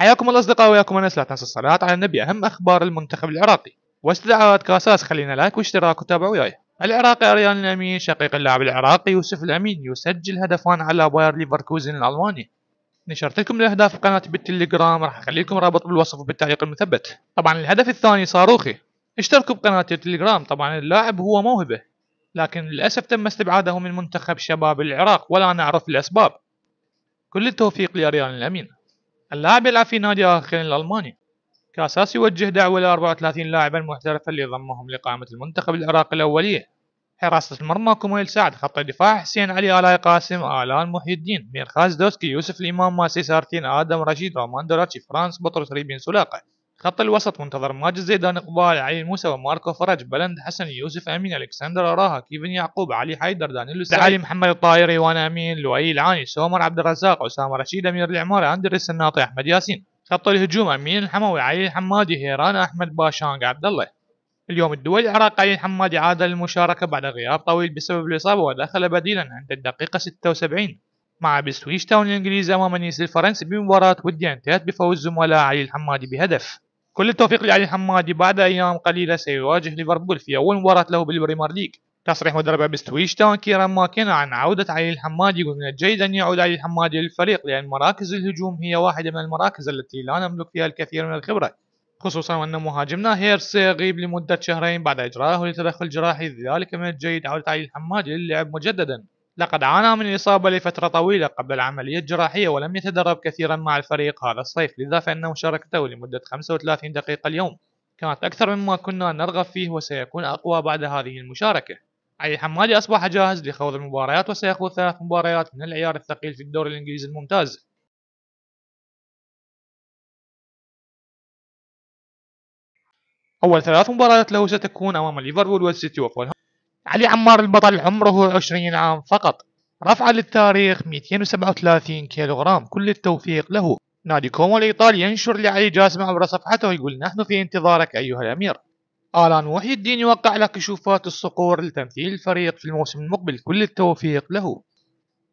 حياكم الله أصدقائي وياكم أنس لا تنسوا الصلاة على النبي أهم أخبار المنتخب العراقي واستدعاءات كاساس خلينا لايك واشتراك وتابعوا وياي العراقي أريان الأمين شقيق اللاعب العراقي يوسف الأمين يسجل هدفان على باير ليفركوزن الألماني نشرت لكم الاهداف في قناتي بالتليجرام راح اخلي لكم رابط بالوصف وبالتعليق المثبت طبعا الهدف الثاني صاروخي اشتركوا بقناتي التليجرام طبعا اللاعب هو موهبه لكن للاسف تم استبعاده من منتخب شباب العراق ولا نعرف الاسباب كل التوفيق لاريان الامين اللاعب يلعب في نادي آخر الألماني كأساس يوجه دعوة ل 34 لاعبا محترفا لضمهم لقائمة المنتخب العراقي الأولية حراسة المرمى كوميل سعد خط الدفاع حسين علي آلاي قاسم آلان محي الدين ميرخاز دوسكي يوسف الإمام ماسي سارتين آدم رشيد رومان دراتشي فرانس بطرس ريبين سلاقة خط الوسط منتظر ماجد زيدان إقبال علي الموسى وماركو فرج بلند حسن يوسف أمين ألكسندر أراها كيفن يعقوب علي حيدر دانيل علي محمد الطائري وانا أمين لؤي العاني سومر عبد الرزاق أسامة رشيد أمير العمارة اندريس الناطي أحمد ياسين خط الهجوم أمين الحموي علي الحمادي هيران أحمد باشانق عبد الله اليوم الدول العراق علي الحمادي عاد للمشاركة بعد غياب طويل بسبب الإصابة ودخل بديلا عند الدقيقة 76 مع بسويش تاون الإنجليزي أمام نيس الفرنسي بمباراة ودية انتهت بفوز زملاء علي الحمادي بهدف كل التوفيق لعلي الحمادي بعد أيام قليلة سيواجه ليفربول في أول مباراة له بالبريمير ليج تصريح مدرب بستويش تاون كيران ماكينا عن عودة علي الحمادي يقول من الجيد أن يعود علي الحمادي للفريق لأن مراكز الهجوم هي واحدة من المراكز التي لا نملك فيها الكثير من الخبرة خصوصا وأن مهاجمنا هير سيغيب لمدة شهرين بعد إجرائه لتدخل جراحي لذلك من الجيد عودة علي الحمادي للعب مجددا لقد عانى من الإصابة لفترة طويلة قبل العملية الجراحية ولم يتدرب كثيرا مع الفريق هذا الصيف لذا فإن مشاركته لمدة 35 دقيقة اليوم كانت أكثر مما كنا نرغب فيه وسيكون أقوى بعد هذه المشاركة علي حمادي أصبح جاهز لخوض المباريات وسيخوض ثلاث مباريات من العيار الثقيل في الدوري الإنجليزي الممتاز أول ثلاث مباريات له ستكون أمام ليفربول والسيتي وفولهام علي عمار البطل عمره 20 عام فقط رفع للتاريخ 237 كيلوغرام كل التوفيق له نادي كومو الإيطالي ينشر لعلي جاسم عبر صفحته يقول نحن في انتظارك أيها الأمير آلان وحي الدين يوقع على كشوفات الصقور لتمثيل الفريق في الموسم المقبل كل التوفيق له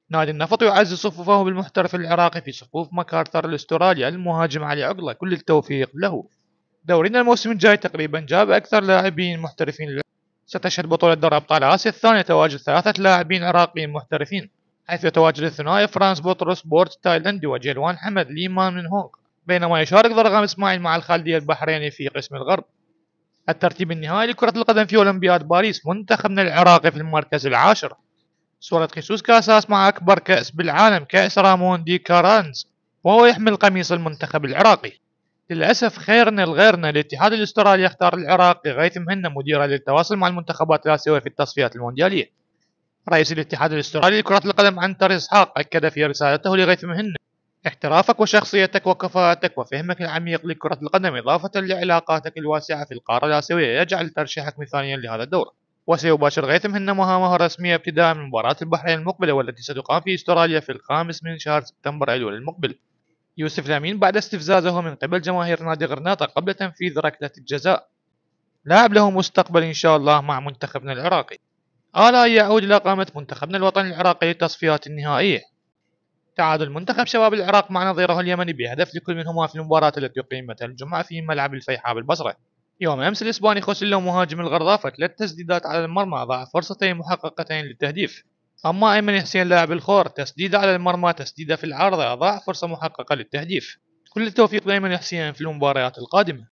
نادي النفط يعزز صفوفه بالمحترف العراقي في صفوف مكارثر الاسترالي المهاجم علي عقلة كل التوفيق له دورينا الموسم الجاي تقريبا جاب أكثر لاعبين محترفين ستشهد بطولة دوري أبطال آسيا الثانية تواجد ثلاثة لاعبين عراقيين محترفين حيث يتواجد الثنائي فرانس بطرس بورت تايلندي وجيلوان حمد ليمان من هونغ بينما يشارك ضرغام إسماعيل مع الخالدية البحريني في قسم الغرب الترتيب النهائي لكرة القدم في أولمبياد باريس منتخبنا العراقي في المركز العاشر صورة خيسوس كاساس مع أكبر كأس بالعالم كأس رامون دي كارانز وهو يحمل قميص المنتخب العراقي للأسف خيرنا لغيرنا الاتحاد الأسترالي اختار العراق غاية مهنة مديرة للتواصل مع المنتخبات الآسيوية في التصفيات المونديالية رئيس الاتحاد الأسترالي لكرة القدم عنتر إسحاق أكد في رسالته لغاية مهنة احترافك وشخصيتك وكفاءتك وفهمك العميق لكرة القدم إضافة لعلاقاتك الواسعة في القارة الآسيوية يجعل ترشيحك مثاليا لهذا الدور وسيباشر غيث مهنا مهامه الرسمية ابتداء من مباراة البحرين المقبلة والتي ستقام في استراليا في الخامس من شهر سبتمبر أيلول المقبل يوسف لامين بعد استفزازه من قبل جماهير نادي غرناطة قبل تنفيذ ركلة الجزاء لاعب له مستقبل إن شاء الله مع منتخبنا العراقي ألا يعود إلى قامة منتخبنا الوطني العراقي للتصفيات النهائية تعادل منتخب شباب العراق مع نظيره اليمني بهدف لكل منهما في المباراة التي قيمت الجمعة في ملعب الفيحاء بالبصرة يوم أمس الإسباني خوسيلو مهاجم الغرضافة ثلاث تسديدات على المرمى ضاع فرصتين محققتين للتهديف أما أيمن حسين لاعب الخور تسديدة على المرمى تسديدة في العارضة أضاع فرصة محققة للتهديف كل التوفيق لأيمن حسين في المباريات القادمة